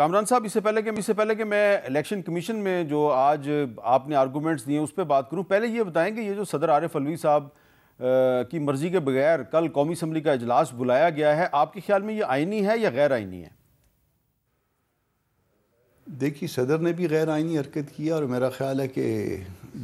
कामरान साहब इससे पहले कि इससे पहले कि मैं इलेक्शन कमीशन में जो आज आपने आर्गूमेंट्स दिए उस पर बात करूं पहले ये बताएं कि ये जो सदर आरिफ अलवी साहब की मर्ज़ी के बगैर कल कौमी असम्बली का अजलास बुलाया गया है आपके ख्याल में ये आइनी है या गैर आइनी है देखिए सदर ने भी गैर आइनी हरकत की है और मेरा ख्याल है कि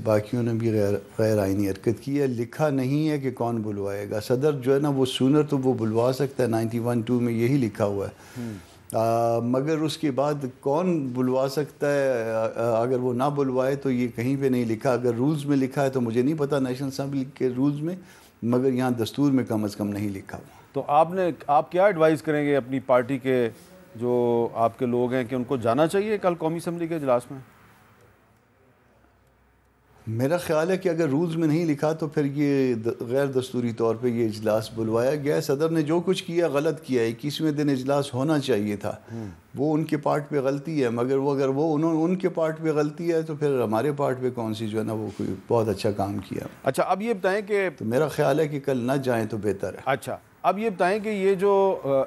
बाकियों ने भी गैर गैर आइनी हरकत की है लिखा नहीं है कि कौन बुलवाएगा सदर जो है ना वो सूनर तो वो बुलवा सकता है नाइन्टी वन टू में यही लिखा हुआ है हम्म। आ, मगर उसके बाद कौन बुलवा सकता है अगर वो ना बुलवाए तो ये कहीं पे नहीं लिखा अगर रूल्स में लिखा है तो मुझे नहीं पता नेशनल असम्बली के रूल्स में मगर यहाँ दस्तूर में कम अज़ कम नहीं लिखा हुआ तो आपने आप क्या एडवाइस करेंगे अपनी पार्टी के जो आपके लोग हैं कि उनको जाना चाहिए कल कौमी असम्बली के अजलास में मेरा ख्याल है कि अगर रूल्स में नहीं लिखा तो फिर ये गैर दस्तूरी तौर पे ये इजलास बुलवाया गया सदर ने जो कुछ किया गलत किया इक्कीसवें दिन इजलास होना चाहिए था हम्म। वो उनके पार्ट पे गलती है मगर वो अगर वो उन्होंने उनके पार्ट पे गलती है तो फिर हमारे पार्ट पे कौन सी जो है ना वो कोई बहुत अच्छा काम किया अच्छा अब ये बताएं कि तो मेरा ख्याल है कि कल ना जाए तो बेहतर है अच्छा अब ये बताएं कि ये जो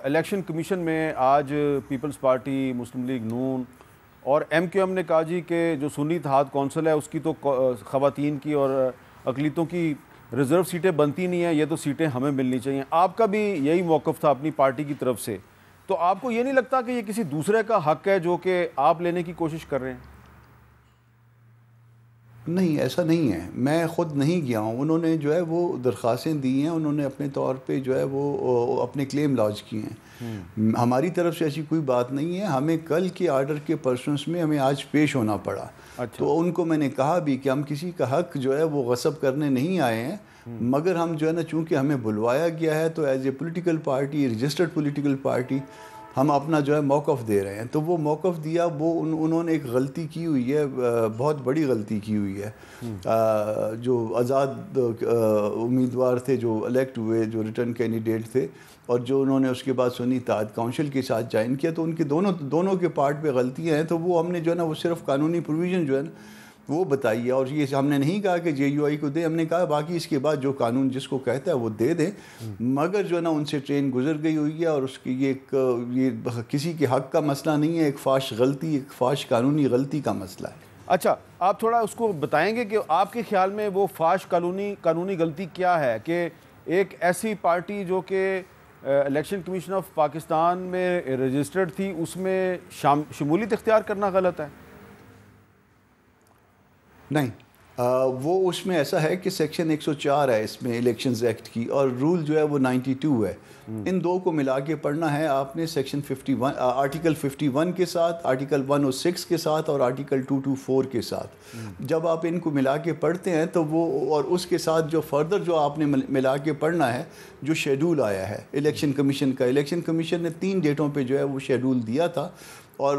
इलेक्शन कमीशन में आज People's Party Muslim League Noon और एम क्यू एम ने कहा जी कि जो सुनीत हाद कौंसिल है उसकी तो ख़वान की और अकलीतों की रिज़र्व सीटें बनती नहीं हैं ये तो सीटें हमें मिलनी चाहिए आपका भी यही मौक़ था अपनी पार्टी की तरफ से तो आपको ये नहीं लगता कि ये किसी दूसरे का हक है जो कि आप लेने की कोशिश कर रहे हैं नहीं ऐसा नहीं है मैं ख़ुद नहीं गया हूँ उन्होंने जो है वो दरख्वासें दी हैं उन्होंने अपने तौर पे जो है वो अपने क्लेम लॉन्च किए हैं हम्म। हमारी तरफ से ऐसी कोई बात नहीं है हमें कल के आर्डर के पर्सनस में हमें आज पेश होना पड़ा अच्छा। तो उनको मैंने कहा भी कि हम किसी का हक जो है वो गसब करने नहीं आए हैं हम्म। मगर हम जो है ना चूँकि हमें बुलवाया गया है तो as a political party registered political party हम अपना जो है मौक़ दे रहे हैं तो वो मौक़ दिया वो उन, उन्होंने एक गलती की हुई है बहुत बड़ी गलती की हुई है आ, हम्म। जो आज़ाद उम्मीदवार थे जो अलेक्ट हुए जो रिटर्न कैंडिडेट थे और जो उन्होंने उसके बाद सुनी ताज काउंसिल के साथ ज्वाइन किया तो उनके दोनों दोनों के पार्ट पे गलतियां हैं तो वो हमने जो है ना वो सिर्फ कानूनी प्रोविज़न जो है ना वो बताइए और ये हमने नहीं कहा कि जे को दे हमने कहा बाकी इसके बाद जो कानून जिसको कहता है वो दे दें मगर जो है ना उनसे ट्रेन गुजर गई हुई है और उसकी ये एक ये किसी के हक का मसला नहीं है एक फाश गलती एक फाश कानूनी गलती का मसला है अच्छा आप थोड़ा उसको बताएंगे कि आपके ख्याल में वो फाश कानूनी कानूनी गलती क्या है कि एक ऐसी पार्टी जो कि इलेक्शन कमीशन ऑफ पाकिस्तान में रजिस्टर्ड थी उसमें शाम शमूलियत इख्तियार करना गलत है नहीं आ, वो उसमें ऐसा है कि सेक्शन 104 है इसमें इलेक्शन एक्ट की और रूल जो है वो 92 है हम्म। इन दो को मिला के पढ़ना है आपने सेक्शन 51 आर्टिकल 51 के साथ आर्टिकल 106 के साथ और आर्टिकल 224 के साथ हम्म। जब आप इनको मिला के पढ़ते हैं तो वो और उसके साथ जो फर्दर जो आपने मिला के पढ़ना है जो शेड्यूल आया है इलेक्शन कमीशन का इलेक्शन कमीशन ने तीन डेटों पर जो है वो शेड्यूल दिया था और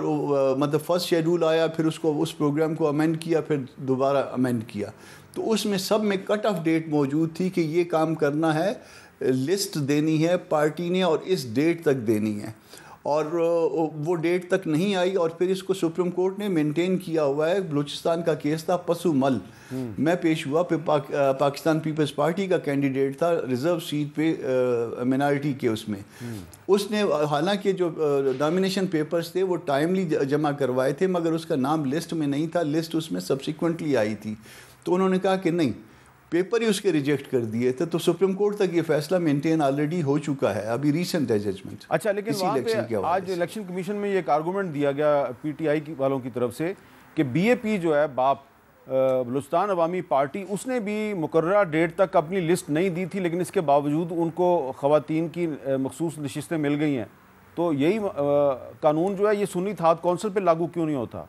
मतलब फ़र्स्ट शेड्यूल आया फिर उसको उस प्रोग्राम को अमेंड किया फिर दोबारा अमेंड किया तो उसमें सब में कट ऑफ डेट मौजूद थी कि ये काम करना है लिस्ट देनी है पार्टी ने और इस डेट तक देनी है और वो डेट तक नहीं आई और फिर इसको सुप्रीम कोर्ट ने मेंटेन किया हुआ है बलूचिस्तान का केस था पशु मल हम्म। मैं पेश हुआ पे पाक, पाकिस्तान पीपल्स पार्टी का कैंडिडेट था रिजर्व सीट पे मिनार्टी के उसमें हम्म। उसने हालांकि जो नामिनेशन पेपर्स थे वो टाइमली जमा करवाए थे मगर उसका नाम लिस्ट में नहीं था लिस्ट उसमें सब्सिक्वेंटली आई थी तो उन्होंने कहा कि नहीं पेपर ही उसके रिजेक्ट कर दिए थे तो सुप्रीम कोर्ट तक ये फैसला मेंटेन ऑलरेडी हो चुका है अभी रिसेंट है जजमेंट अच्छा लेकिन वहाँ पे आज इलेक्शन कमीशन में एक आर्गूमेंट दिया गया पीटीआई की वालों की तरफ से कि बीएपी जो है बाप बलुस्तान अवामी पार्टी उसने भी मुकर डेट तक अपनी लिस्ट नहीं दी थी लेकिन इसके बावजूद उनको खुतिन की मखसूस नशस्तें मिल गई हैं तो यही कानून जो है ये सुनी था कौंसिल पर लागू क्यों नहीं होता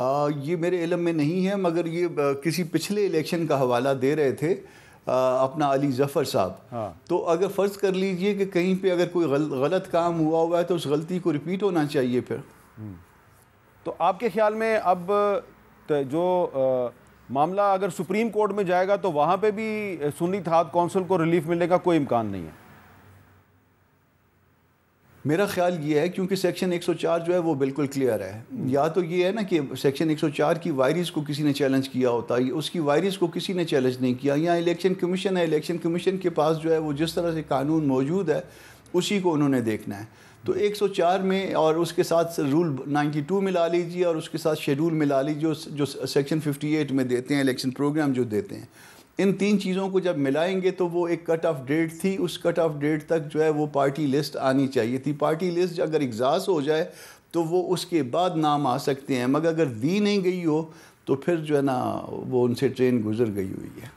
आ, ये मेरे इलम में नहीं है मगर ये आ, किसी पिछले इलेक्शन का हवाला दे रहे थे आ, अपना अली जफ़र साहब हाँ। तो अगर फ़र्ज़ कर लीजिए कि कहीं पे अगर कोई गल, गलत काम हुआ हुआ है तो उस गलती को रिपीट होना चाहिए फिर हम्म। तो आपके ख्याल में अब जो आ, मामला अगर सुप्रीम कोर्ट में जाएगा तो वहाँ पे भी सुन्नी था कौंसिल को रिलीफ मिलने का कोई इम्कान नहीं है मेरा ख्याल ये है क्योंकि सेक्शन 104 जो है वो बिल्कुल क्लियर है या तो ये है ना कि सेक्शन 104 की वायरस को किसी ने चैलेंज किया होता है उसकी वायरस को किसी ने चैलेंज नहीं किया या इलेक्शन कमीशन है इलेक्शन कमीशन के पास जो है वो जिस तरह से कानून मौजूद है उसी को उन्होंने देखना है तो 104 में और उसके साथ रूल 92 मिला लीजिए और उसके साथ शेड्यूल मिला लीजिए जो, जो सेक्शन 58 में देते हैं इलेक्शन प्रोग्राम जो देते हैं इन तीन चीज़ों को जब मिलाएंगे तो वो एक कट ऑफ डेट थी उस कट ऑफ डेट तक जो है वो पार्टी लिस्ट आनी चाहिए थी पार्टी लिस्ट अगर एग्जास हो जाए तो वो उसके बाद नाम आ सकते हैं मगर अगर दी नहीं गई हो तो फिर जो है ना वो उनसे ट्रेन गुज़र गई हुई है